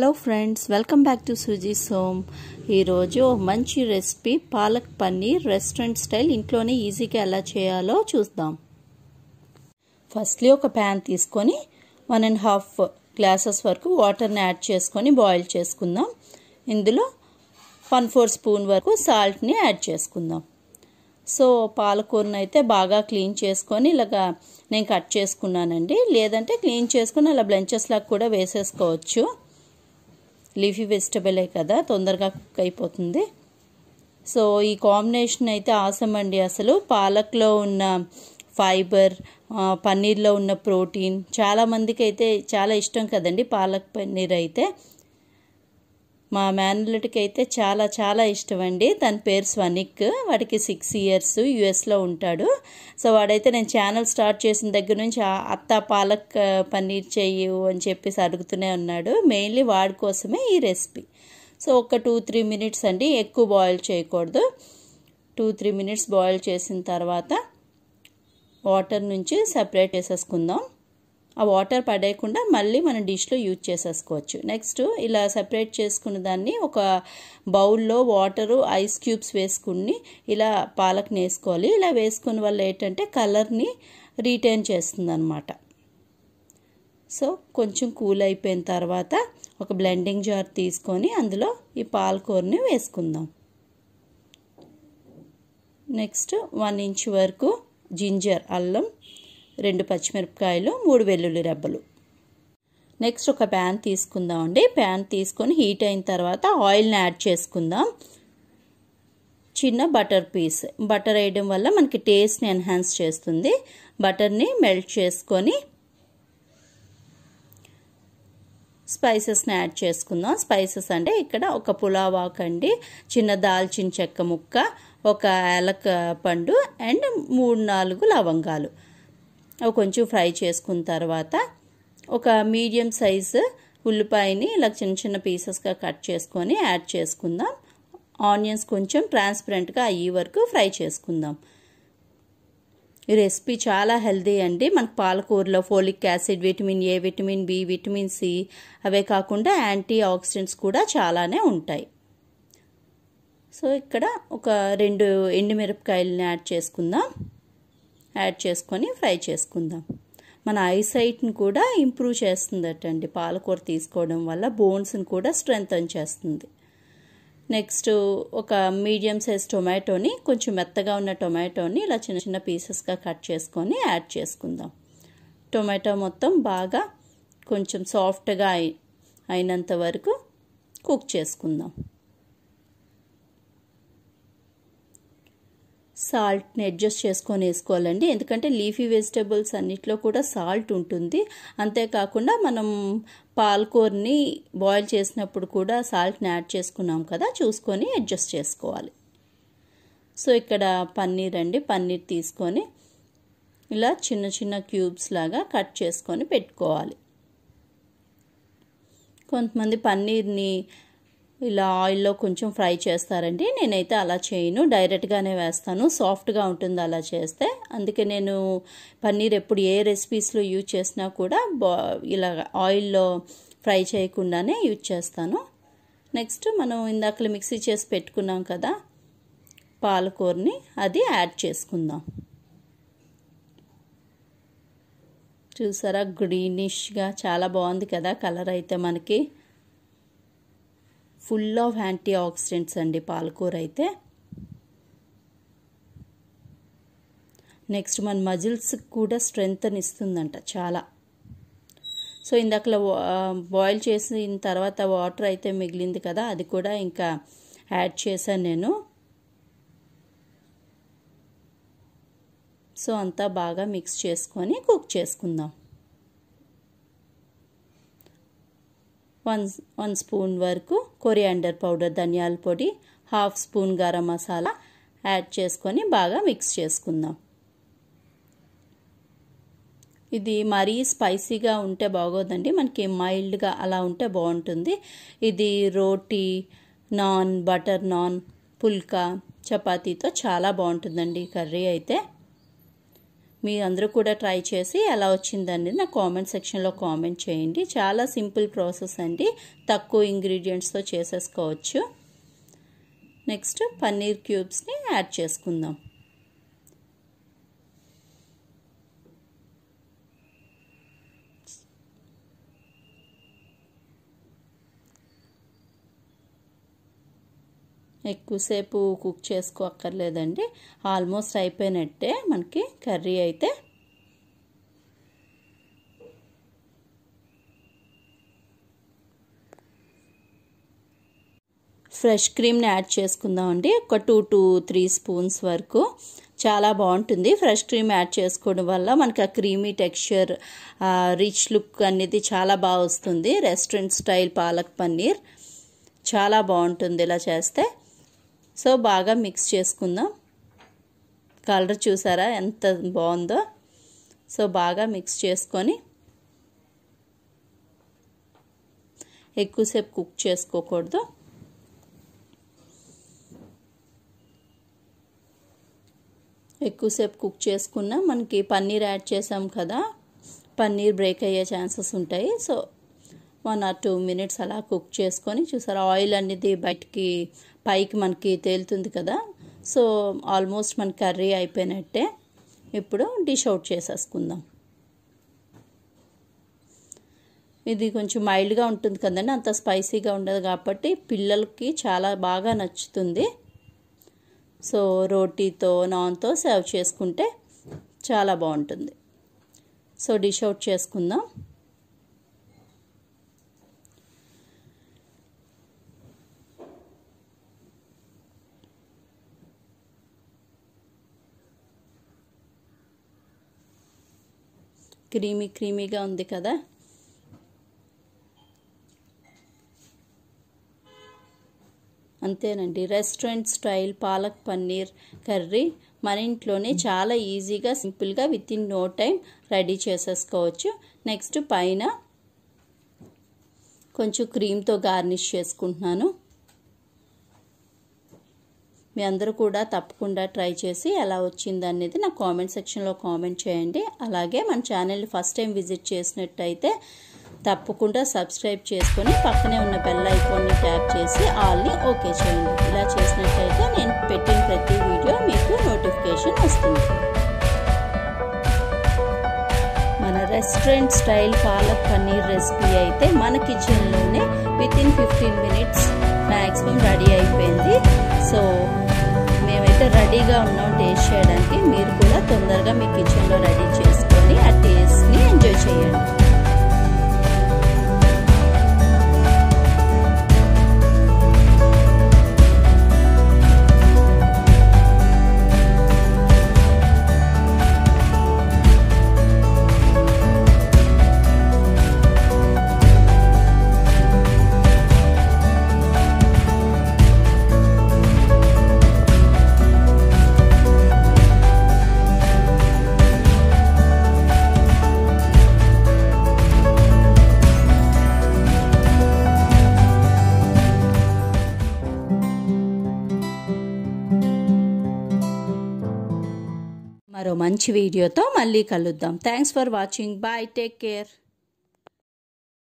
hello friends welcome back to Suji's home ఈరోజు మంచి recipe palak paneer restaurant style ఇంట్లోనే ఈజీగా ఎలా చేయాలో చూద్దాం ఫస్ట్లీ ఒక ప్యాన్ తీసుకొని వన్ అండ్ హాఫ్ గ్లాసెస్ వరకు వాటర్ని యాడ్ చేసుకొని బాయిల్ చేసుకుందాం ఇందులో వన్ ఫోర్ స్పూన్ వరకు సాల్ట్ని యాడ్ చేసుకుందాం సో పాలకూరను అయితే బాగా క్లీన్ చేసుకొని ఇలాగా నేను కట్ చేసుకున్నానండి లేదంటే క్లీన్ చేసుకుని అలా బ్లెంచెస్ లాగా కూడా వేసేసుకోవచ్చు లీఫీ వెజిటబులే కదా తొందరగా కుక్ అయిపోతుంది సో ఈ కాంబినేషన్ అయితే ఆసం అండి అసలు పాలక్లో ఉన్న ఫైబర్ పన్నీర్లో ఉన్న ప్రోటీన్ చాలామందికి అయితే చాలా ఇష్టం కదండి పాలక్ పన్నీర్ అయితే మా మేనల్లుడికి అయితే చాలా చాలా ఇష్టం అండి తన పేరు స్వనిక్ వాడికి సిక్స్ ఇయర్స్ యుఎస్లో ఉంటాడు సో వాడైతే నేను ఛానల్ స్టార్ట్ చేసిన దగ్గర నుంచి అత్త పాలక్ పన్నీర్ చెయ్యి అని చెప్పేసి అడుగుతూనే ఉన్నాడు మెయిన్లీ వాడి కోసమే ఈ రెసిపీ సో ఒక టూ త్రీ మినిట్స్ అండి ఎక్కువ బాయిల్ చేయకూడదు టూ త్రీ మినిట్స్ బాయిల్ చేసిన తర్వాత వాటర్ నుంచి సపరేట్ చేసేసుకుందాం ఆ వాటర్ పడేయకుండా మళ్ళీ మనం డిష్లో యూజ్ చేసేసుకోవచ్చు నెక్స్ట్ ఇలా సెపరేట్ చేసుకున్న దాన్ని ఒక బౌల్లో వాటరు ఐస్ క్యూబ్స్ వేసుకుని ఇలా పాలకని వేసుకోవాలి ఇలా వేసుకున్న వల్ల ఏంటంటే కలర్ని రీటైన్ చేస్తుంది అనమాట సో కొంచెం కూల్ అయిపోయిన తర్వాత ఒక బ్లెండింగ్ జార్ తీసుకొని అందులో ఈ పాలకూరని వేసుకుందాం నెక్స్ట్ వన్ ఇంచ్ వరకు జింజర్ అల్లం రెండు పచ్చిమిరపకాయలు మూడు వెల్లుల్లి రెబ్బలు నెక్స్ట్ ఒక ప్యాన్ తీసుకుందాం అండి ప్యాన్ తీసుకొని హీట్ అయిన తర్వాత ఆయిల్ని యాడ్ చేసుకుందాం చిన్న బటర్ పీస్ బటర్ వేయడం వల్ల మనకి టేస్ట్ని ఎన్హాన్స్ చేస్తుంది బటర్ని మెల్ట్ చేసుకొని స్పైసెస్ని యాడ్ చేసుకుందాం స్పైసెస్ అంటే ఇక్కడ ఒక పులావాక్ అండి చిన్న దాల్చిన చెక్క ముక్క ఒక ఏలక పండు అండ్ మూడు నాలుగు లవంగాలు అవి కొంచెం ఫ్రై చేసుకున్న తర్వాత ఒక మీడియం సైజు ఉల్లిపాయని ఇలా చిన్న చిన్న పీసెస్గా కట్ చేసుకొని యాడ్ చేసుకుందాం ఆనియన్స్ కొంచెం ట్రాన్స్పరెంట్గా అయ్యే వరకు ఫ్రై చేసుకుందాం ఈ రెసిపీ చాలా హెల్దీ అండి మనకు పాలకూరలో folic acid vitamin A vitamin B vitamin C అవే కాకుండా యాంటీ ఆక్సిడెంట్స్ కూడా చాలానే ఉంటాయి సో ఇక్కడ ఒక రెండు ఎండుమిరపకాయలని యాడ్ చేసుకుందాం యాడ్ చేసుకొని ఫ్రై చేసుకుందాం మన ఐసైట్ని కూడా ఇంప్రూవ్ చేస్తుందటండి పాలకూర తీసుకోవడం వల్ల బోన్స్ని కూడా స్ట్రెంగ్తన్ చేస్తుంది నెక్స్ట్ ఒక మీడియం సైజ్ టొమాటోని కొంచెం మెత్తగా ఉన్న టొమాటోని ఇలా చిన్న చిన్న పీసెస్గా కట్ చేసుకొని యాడ్ చేసుకుందాం టొమాటో మొత్తం బాగా కొంచెం సాఫ్ట్గా అయినంత వరకు కుక్ చేసుకుందాం సాల్ట్ని అడ్జస్ట్ చేసుకొని వేసుకోవాలండి ఎందుకంటే లీఫీ వెజిటబుల్స్ అన్నిట్లో కూడా సాల్ట్ ఉంటుంది అంతేకాకుండా మనం పాల్కూర్ని బాయిల్ చేసినప్పుడు కూడా సాల్ట్ని యాడ్ చేసుకున్నాం కదా చూసుకొని అడ్జస్ట్ చేసుకోవాలి సో ఇక్కడ పన్నీర్ అండి పన్నీర్ తీసుకొని ఇలా చిన్న చిన్న క్యూబ్స్ లాగా కట్ చేసుకొని పెట్టుకోవాలి కొంతమంది పన్నీర్ని ఇలా ఆయిల్లో కొంచెం ఫ్రై చేస్తారండి నేనైతే అలా చేయను డైరెక్ట్గానే వేస్తాను సాఫ్ట్గా ఉంటుంది అలా చేస్తే అందుకే నేను పన్నీర్ ఎప్పుడు ఏ రెసిపీస్లో యూజ్ చేసినా కూడా బా ఇలా ఆయిల్లో ఫ్రై చేయకుండానే యూజ్ చేస్తాను నెక్స్ట్ మనం ఇందాక మిక్సీ చేసి పెట్టుకున్నాం కదా పాలకూరని అది యాడ్ చేసుకుందాం చూసారా గ్రీనిష్గా చాలా బాగుంది కదా కలర్ అయితే మనకి ఫుల్ ఆఫ్ యాంటీ ఆక్సిడెంట్స్ అండి పాలకూర అయితే నెక్స్ట్ మన మజిల్స్కి కూడా స్ట్రెంగ్త్ని ఇస్తుందంట చాలా సో ఇందాక బాయిల్ చేసిన తర్వాత వాటర్ అయితే మిగిలింది కదా అది కూడా ఇంకా యాడ్ చేశాను నేను సో అంతా బాగా మిక్స్ చేసుకొని కుక్ చేసుకుందాం వన్ వన్ స్పూన్ వరకు కొరియాండర్ పౌడర్ ధనియాల పొడి half spoon garam masala add చేసుకొని బాగా మిక్స్ చేసుకుందాం ఇది మరీ స్పైసీగా ఉంటే బాగోదండి మనకి మైల్డ్గా అలా ఉంటే బాగుంటుంది ఇది రోటీ నాన్ బటర్ నాన్ పుల్కా చపాతీతో చాలా బాగుంటుందండి ఈ కర్రీ అయితే మీ అందరూ కూడా ట్రై చేసి ఎలా వచ్చిందండి నా కామెంట్ సెక్షన్లో కామెంట్ చేయండి చాలా సింపుల్ ప్రాసెస్ అండి తక్కువ ఇంగ్రీడియంట్స్తో చేసేసుకోవచ్చు నెక్స్ట్ పన్నీర్ క్యూబ్స్ని యాడ్ చేసుకుందాం ఎక్కువసేపు కుక్ అక్కర్లేదండి ఆల్మోస్ట్ అయిపోయినట్టే మనకి కర్రీ అయితే ఫ్రెష్ క్రీమ్ని యాడ్ చేసుకుందామండి ఒక టూ టూ త్రీ స్పూన్స్ వరకు చాలా బాగుంటుంది ఫ్రెష్ క్రీమ్ యాడ్ చేసుకోవడం వల్ల మనకి ఆ క్రీమీ టెక్స్చర్ రిచ్ లుక్ అనేది చాలా బాగా వస్తుంది రెస్టారెంట్ స్టైల్ పాలక్ పన్నీర్ చాలా బాగుంటుంది ఇలా చేస్తే సో బాగా మిక్స్ చేసుకుందాం కలర్ చూసారా ఎంత బాగుందో సో బాగా మిక్స్ చేసుకొని ఎక్కువసేపు కుక్ చేసుకోకూడదు ఎక్కువసేపు కుక్ చేసుకున్నా మనకి పన్నీర్ యాడ్ చేసాం కదా పన్నీర్ బ్రేక్ అయ్యే ఛాన్సెస్ ఉంటాయి so one or two minutes అలా కుక్ చేసుకొని చూసారా ఆయిల్ అనేది బయటికి పైకి మనకి తేలుతుంది కదా సో ఆల్మోస్ట్ మన కర్రీ అయిపోయినట్టే ఇప్పుడు డిష్ అవుట్ చేసేసుకుందాం ఇది కొంచెం మైల్డ్గా ఉంటుంది కదండి అంత స్పైసీగా ఉండదు కాబట్టి పిల్లలకి చాలా బాగా నచ్చుతుంది సో రోటీతో నాన్తో సర్వ్ చేసుకుంటే చాలా బాగుంటుంది సో డిష్ అవుట్ చేసుకుందాం క్రీమీ క్రీమీగా ఉంది కదా అంతేనండి restaurant style palak paneer curry మన ఇంట్లోనే చాలా ఈజీగా సింపుల్గా with in no time ready చేసేసుకోవచ్చు నెక్స్ట్ పైన కొంచెం క్రీమ్తో గార్నిష్ చేసుకుంటున్నాను మీ అందరూ కూడా తప్పకుండా ట్రై చేసి ఎలా వచ్చింది అనేది నా కామెంట్ సెక్షన్లో కామెంట్ చేయండి అలాగే మన ఛానల్ని ఫస్ట్ టైం విజిట్ చేసినట్టయితే తప్పకుండా సబ్స్క్రైబ్ చేసుకొని పక్కనే ఉన్న బెల్ ఐకాన్ని ట్యాప్ చేసి ఆల్ని ఓకే చేయండి ఇలా చేసినట్టయితే నేను పెట్టిన ప్రతి వీడియో మీకు నోటిఫికేషన్ వస్తుంది మన restaurant style palak paneer recipe అయితే మన కిచెన్లోనే with in fifteen minutes maximum ready అయిపోయింది సో మేమైతే రెడీగా ఉన్నాం టేస్ట్ చేయడానికి మీరు కూడా తొందరగా మీ కిచెన్లో రెడీ చేసుకొని ఆ టేస్ట్ని ఎంజాయ్ చేయండి మంచి వీడియోతో మళ్ళీ కలుద్దాం thanks for watching bye take care